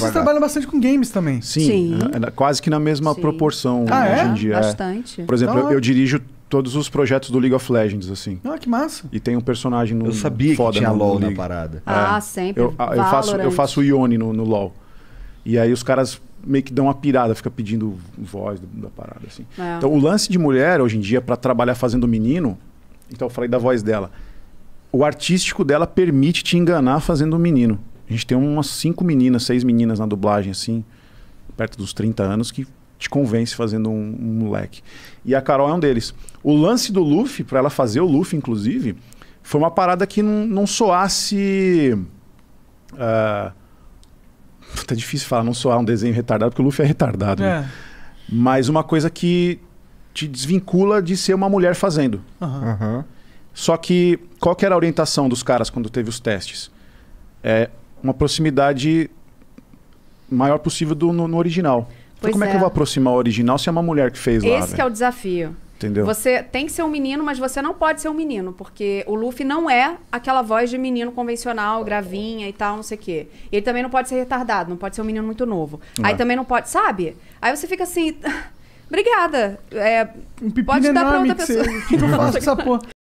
vocês trabalham bastante com games também. Sim, Sim. É, é quase que na mesma Sim. proporção ah, hoje é? em dia. É. Bastante. Por exemplo, então, eu, eu dirijo todos os projetos do League of Legends, assim. Ah, que massa. E tem um personagem no Eu sabia foda que tinha no LoL no na parada. Ah, sempre. Eu, eu faço, eu faço Ione no, no LoL. E aí os caras meio que dão uma pirada, fica pedindo voz da parada, assim. É. Então o lance de mulher, hoje em dia, para trabalhar fazendo menino... Então eu falei da voz dela. O artístico dela permite te enganar fazendo um menino. A gente tem umas cinco meninas, seis meninas na dublagem, assim, perto dos 30 anos, que te convence fazendo um, um moleque. E a Carol é um deles. O lance do Luffy, para ela fazer o Luffy, inclusive, foi uma parada que não, não soasse. Uh, tá difícil falar não soar um desenho retardado, porque o Luffy é retardado. Né? É. Né? Mas uma coisa que te desvincula de ser uma mulher fazendo. Uhum. Uhum. Só que qual que era a orientação dos caras quando teve os testes? É, uma proximidade maior possível do, no, no original. Então, como é. é. que eu é. vou aproximar o original se é uma mulher que fez Esse lá? Esse que véio? é o desafio. Entendeu? Você tem que ser um menino, mas você não pode ser um menino, porque o Luffy não é aquela voz de menino convencional, gravinha e tal, não sei o quê. Ele também não pode ser retardado, não pode ser um menino muito novo. É. Aí também não pode, sabe? Aí você fica assim, obrigada. É, um pode dar pra outra pessoa. Que eu faço essa porra.